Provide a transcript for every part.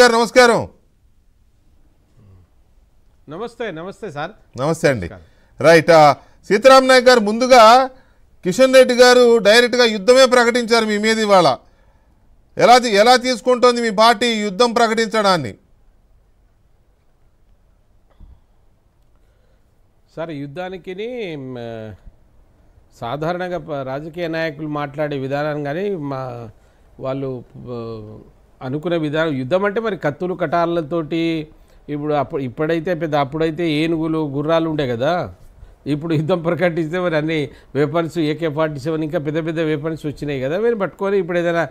గారు నమస్కారం నమస్తే నమస్తే సార్ నమస్తే అండి రైట్ సీతారాం నాయక్ గారు ముందుగా కిషన్ రెడ్డి గారు డైరెక్ట్గా యుద్ధమే ప్రకటించారు మీ మీద ఇవాళ ఎలా ఎలా తీసుకుంటోంది మీ పార్టీ యుద్ధం ప్రకటించడాన్ని సార్ యుద్ధానికి సాధారణంగా రాజకీయ నాయకులు మాట్లాడే విధానం కానీ మా వాళ్ళు అనుకునే విధానం యుద్ధం అంటే మరి కత్తులు కటాలతోటి ఇప్పుడు అప్పుడు ఇప్పుడైతే పెద్ద అప్పుడైతే ఏనుగులు గుర్రాలు ఉండే కదా ఇప్పుడు యుద్ధం ప్రకటిస్తే మరి అన్ని వెపన్స్ ఏకే ఫార్టీ సెవెన్ ఇంకా పెద్ద పెద్ద వెపన్స్ వచ్చినాయి కదా మీరు పట్టుకొని ఇప్పుడు ఏదైనా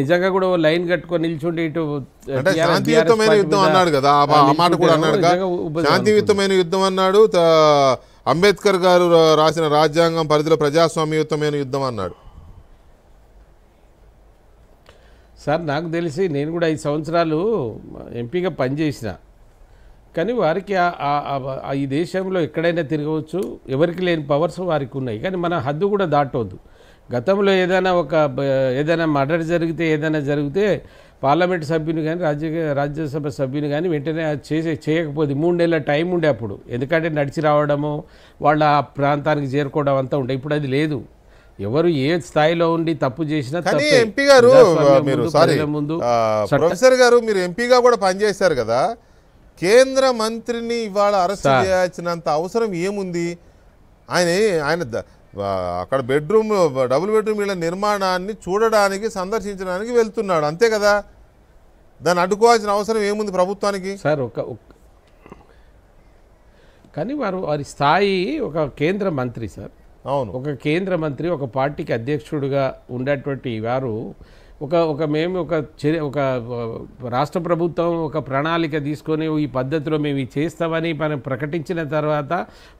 నిజంగా కూడా ఓ లైన్ కట్టుకొని నిల్చుండి ఇటు శాంతియుతమైన యుద్ధం అన్నాడు కదా మాట కూడా అన్నాడు శాంతియుతమైన యుద్ధం అన్నాడు అంబేద్కర్ గారు రాసిన రాజ్యాంగం పరిధిలో ప్రజాస్వామ్యయుతమైన యుద్ధం అన్నాడు సార్ నాకు తెలిసి నేను కూడా ఐదు సంవత్సరాలు ఎంపీగా పనిచేసిన కానీ వారికి ఈ దేశంలో ఎక్కడైనా తిరగవచ్చు ఎవరికి లేని పవర్స్ వారికి ఉన్నాయి కానీ మన హద్దు కూడా దాటవద్దు గతంలో ఏదైనా ఒక ఏదైనా మర్డర్ జరిగితే ఏదైనా జరిగితే పార్లమెంట్ సభ్యుని కానీ రాజ్య రాజ్యసభ సభ్యుని కానీ వెంటనే చేసే చేయకపోతే మూడు నెలల టైం ఉండే అప్పుడు ఎందుకంటే నడిచి రావడము వాళ్ళ ప్రాంతానికి చేరుకోవడం అంతా ఉండే ఇప్పుడు అది లేదు ఎవరు ఏ స్థాయిలో ఉండి తప్పు చేసినా కానీ ఎంపీ గారు మీరు సారీ ప్రొఫెసర్ గారు మీరు ఎంపీగా కూడా పనిచేశారు కదా కేంద్ర మంత్రిని ఇవాళ అరెస్ట్ చేయాల్సినంత అవసరం ఏముంది ఆయన ఆయన అక్కడ బెడ్రూమ్ డబుల్ బెడ్రూమ్ ఇళ్ళ నిర్మాణాన్ని చూడడానికి సందర్శించడానికి వెళ్తున్నాడు అంతే కదా దాన్ని అడ్డుకోవాల్సిన అవసరం ఏముంది ప్రభుత్వానికి సార్ ఒక కానీ వారు వారి స్థాయి ఒక కేంద్ర మంత్రి సార్ అవును ఒక కేంద్ర మంత్రి ఒక పార్టీకి అధ్యక్షుడిగా ఉండేటువంటి వారు ఒక ఒక మేము ఒక చర్య ఒక రాష్ట్ర ప్రభుత్వం ఒక ప్రణాళిక తీసుకొని ఈ పద్ధతిలో మేము ఇవి చేస్తామని మనం ప్రకటించిన తర్వాత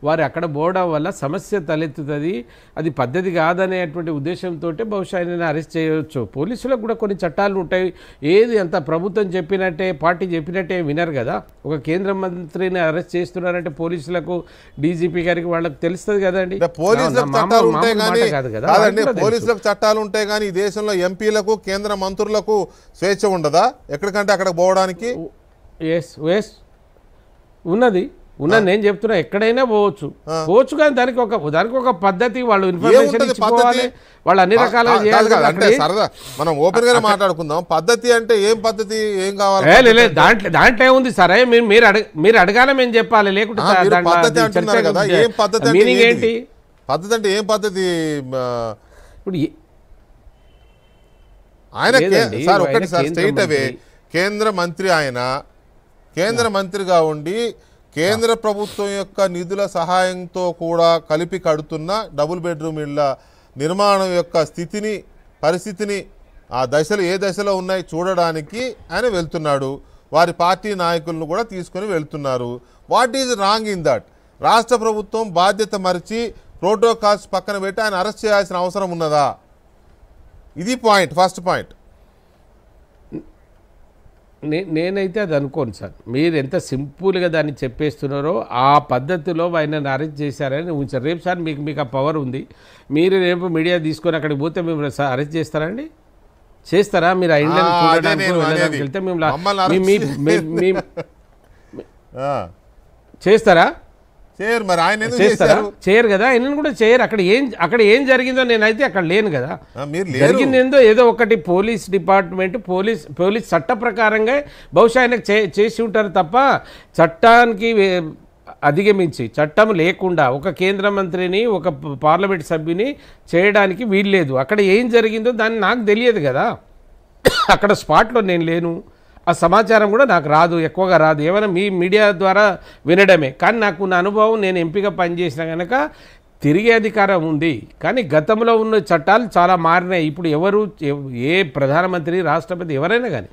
వారు అక్కడ పోవడం వల్ల సమస్య తలెత్తుతుంది అది పద్ధతి కాదనేటువంటి ఉద్దేశంతో బహుశా ఆయనను అరెస్ట్ చేయవచ్చు పోలీసులకు కూడా కొన్ని చట్టాలు ఉంటాయి ఏది అంత ప్రభుత్వం చెప్పినట్టే పార్టీ చెప్పినట్టే వినరు కదా ఒక కేంద్ర మంత్రిని అరెస్ట్ చేస్తున్నారంటే పోలీసులకు డీజీపీ గారికి వాళ్ళకి తెలుస్తుంది కదండి పోలీసులకు చట్టాలు ఉంటాయి కానీ ఈ దేశంలో ఎంపీలకు కేంద్ర మంత్రులకు స్వేచ్ఛ ఉండదా ఎక్కడికంటే అక్కడికి పోవడానికి ఎస్ ఉన్నది నేను చెప్తున్నా ఎక్కడైనా పోవచ్చు పోవచ్చు కానీ దానికి ఒక దానికి ఒక పద్ధతి వాళ్ళు ఇన్ఫర్మేషన్ వాళ్ళు అన్ని రకాల మనం ఓపెన్ గా మాట్లాడుకుందాం పద్ధతి అంటే ఏం పద్ధతి ఏం కావాలి దాంట్లో దాంట్లో ఏముంది సరే మీరు మీరు అడగ మీరు అడగాల మేము చెప్పాలి లేకుంటే మీనింగ్ ఏంటి పద్ధతి అంటే ఏం పద్ధతి ఇప్పుడు ఆయన సార్ ఒకటి సార్ స్టేట్ అవే కేంద్ర మంత్రి ఆయన కేంద్ర మంత్రిగా ఉండి కేంద్ర ప్రభుత్వం యొక్క నిధుల సహాయంతో కూడా కలిపి కడుతున్న డబుల్ బెడ్రూమ్ ఇళ్ళ నిర్మాణం యొక్క స్థితిని పరిస్థితిని ఆ దశలు ఏ దశలో ఉన్నాయి చూడడానికి ఆయన వెళ్తున్నాడు వారి పార్టీ నాయకులను కూడా తీసుకొని వెళ్తున్నారు what is wrong in that రాష్ట్ర ప్రభుత్వం బాధ్యత మరిచి ప్రోటోకాల్స్ పక్కన పెట్టి ఆయన అరెస్ట్ చేయాల్సిన అవసరం ఉన్నదా ఇది పాయింట్ ఫస్ట్ పాయింట్ నేనైతే అది అనుకోను సార్ మీరు ఎంత సింపుల్గా దాన్ని చెప్పేస్తున్నారో ఆ పద్ధతిలో ఆయనను అరెస్ట్ చేశారని ఉంచారు రేపు సార్ మీకు మీకు ఆ పవర్ ఉంది మీరు రేపు మీడియా తీసుకొని అక్కడికి పోతే మేము అరెస్ట్ చేస్తారండి చేస్తారా మీరు ఆ చూడడానికి వెళ్తే మేము చేస్తారా చేయరు ఆయన చేయరు కదా ఆయన కూడా చేయరు అక్కడ ఏం అక్కడ ఏం జరిగిందో నేనైతే అక్కడ లేను కదా జరిగింది ఏందో ఏదో ఒకటి పోలీస్ డిపార్ట్మెంట్ పోలీస్ పోలీస్ చట్ట ప్రకారంగా బహుశా ఆయన చేసి ఉంటారు తప్ప చట్టానికి అధిగమించి చట్టం లేకుండా ఒక కేంద్ర మంత్రిని ఒక పార్లమెంట్ సభ్యుని చేయడానికి వీల్లేదు అక్కడ ఏం జరిగిందో దాన్ని నాకు తెలియదు కదా అక్కడ స్పాట్లో నేను లేను ఆ సమాచారం కూడా నాకు రాదు ఎక్కువగా రాదు ఏమైనా మీ మీడియా ద్వారా వినడమే కానీ నాకు నా అనుభవం నేను ఎంపిక పనిచేసిన కనుక తిరిగే అధికారం ఉంది కానీ గతంలో ఉన్న చట్టాలు చాలా మారినాయి ఇప్పుడు ఎవరు ఏ ప్రధానమంత్రి రాష్ట్రపతి ఎవరైనా కానీ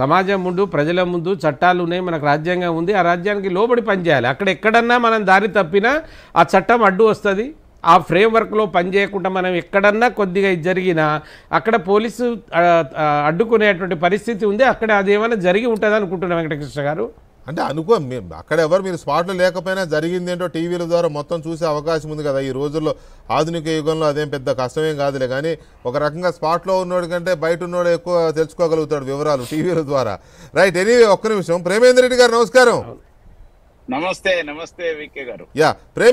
సమాజం ముందు ప్రజల ముందు చట్టాలు ఉన్నాయి మనకు రాజ్యాంగం ఉంది ఆ రాజ్యానికి లోబడి పనిచేయాలి అక్కడ ఎక్కడన్నా మనం దారి తప్పినా ఆ చట్టం అడ్డు వస్తుంది ఆ ఫ్రేమ్వర్క్లో పనిచేయకుండా మనం ఎక్కడన్నా కొద్దిగా జరిగినా అక్కడ పోలీసు అడ్డుకునేటువంటి పరిస్థితి ఉంది అక్కడ అదేమైనా జరిగి ఉంటుంది అనుకుంటున్నాం వెంకటకృష్ణ గారు అంటే అనుకో అక్కడ ఎవరు మీరు స్పాట్లో లేకపోయినా జరిగింది ఏంటో టీవీల ద్వారా మొత్తం చూసే అవకాశం ఉంది కదా ఈ రోజుల్లో ఆధునిక యుగంలో అదేం పెద్ద కష్టమేం కాదులే కానీ ఒక రకంగా స్పాట్లో ఉన్నోడి కంటే బయట ఉన్నోడు ఎక్కువ తెలుసుకోగలుగుతాడు వివరాలు టీవీల ద్వారా రైట్ ఎనీవే ఒక్క నిమిషం ప్రేమేంద్ర రెడ్డి గారు నమస్కారం నమస్తే నమస్తే వికే గారు యా ప్రేమ